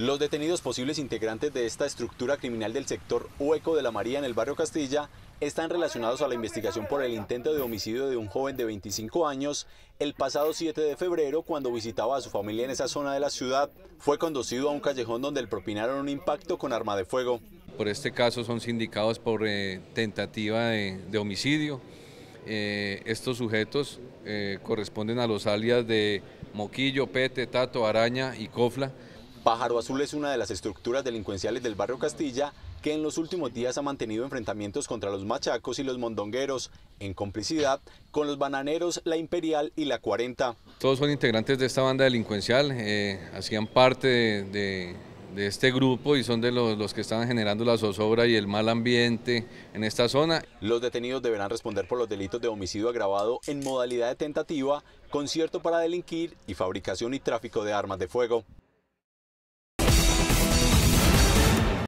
Los detenidos posibles integrantes de esta estructura criminal del sector Hueco de la María en el barrio Castilla están relacionados a la investigación por el intento de homicidio de un joven de 25 años el pasado 7 de febrero cuando visitaba a su familia en esa zona de la ciudad. Fue conducido a un callejón donde le propinaron un impacto con arma de fuego. Por este caso son sindicados por eh, tentativa de, homicidio. Eh, estos sujetos eh, corresponden a los alias de Moquillo, Pete, Tato, Araña y Cofla. Pájaro Azul es una de las estructuras delincuenciales del barrio Castilla que en los últimos días ha mantenido enfrentamientos contra los machacos y los mondongueros, en complicidad con los bananeros, la Imperial y la 40. Todos son integrantes de esta banda delincuencial, eh, hacían parte de, este grupo y son de los, que estaban generando la zozobra y el mal ambiente en esta zona. Los detenidos deberán responder por los delitos de homicidio agravado en modalidad de tentativa, concierto para delinquir y fabricación y tráfico de armas de fuego.